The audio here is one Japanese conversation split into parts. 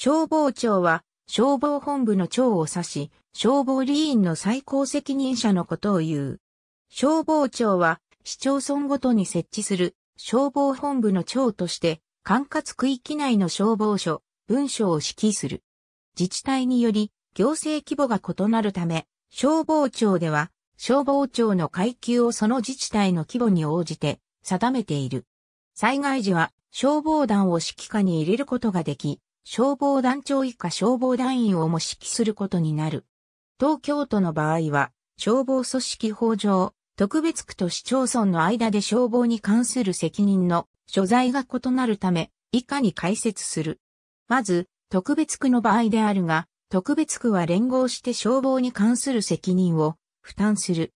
消防庁は消防本部の長を指し、消防理員の最高責任者のことを言う。消防庁は市町村ごとに設置する消防本部の長として、管轄区域内の消防署、文書を指揮する。自治体により行政規模が異なるため、消防庁では消防庁の階級をその自治体の規模に応じて定めている。災害時は消防団を指揮下に入れることができ、消防団長以下消防団員をも指揮することになる。東京都の場合は、消防組織法上、特別区と市町村の間で消防に関する責任の所在が異なるため、以下に解説する。まず、特別区の場合であるが、特別区は連合して消防に関する責任を負担する。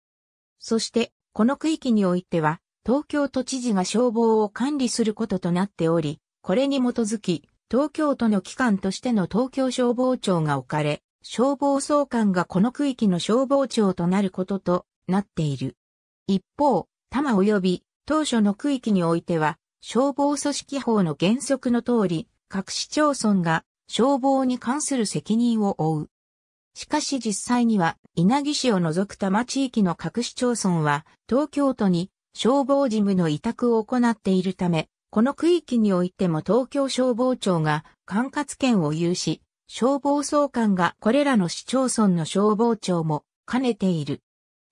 そして、この区域においては、東京都知事が消防を管理することとなっており、これに基づき、東京都の機関としての東京消防庁が置かれ、消防総監がこの区域の消防庁となることとなっている。一方、多摩及び当初の区域においては、消防組織法の原則の通り、各市町村が消防に関する責任を負う。しかし実際には、稲城市を除く多摩地域の各市町村は、東京都に消防事務の委託を行っているため、この区域においても東京消防庁が管轄権を有し、消防総監がこれらの市町村の消防庁も兼ねている。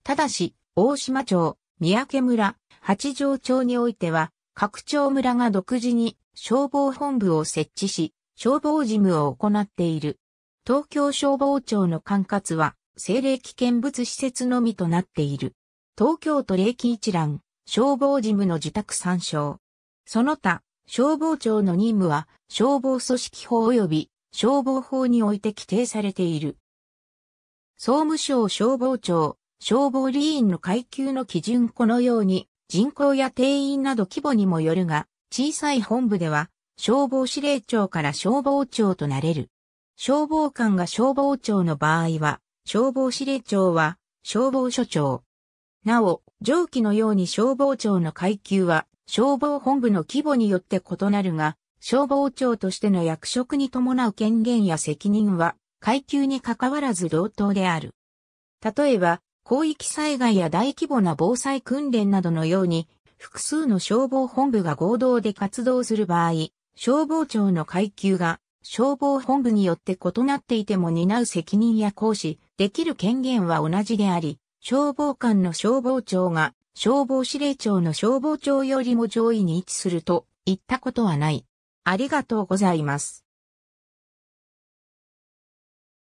ただし、大島町、三宅村、八丈町においては、各町村が独自に消防本部を設置し、消防事務を行っている。東京消防庁の管轄は、政令危険物施設のみとなっている。東京都霊気一覧、消防事務の自宅参照。その他、消防庁の任務は、消防組織法及び消防法において規定されている。総務省消防庁、消防理員の階級の基準このように、人口や定員など規模にもよるが、小さい本部では、消防司令長から消防庁となれる。消防官が消防庁の場合は、消防司令長は消防署長。なお、上記のように消防庁の階級は、消防本部の規模によって異なるが、消防庁としての役職に伴う権限や責任は、階級に関わらず同等である。例えば、広域災害や大規模な防災訓練などのように、複数の消防本部が合同で活動する場合、消防庁の階級が消防本部によって異なっていても担う責任や行使できる権限は同じであり、消防官の消防庁が消防司令庁の消防庁よりも上位に位置すると言ったことはない。ありがとうございます。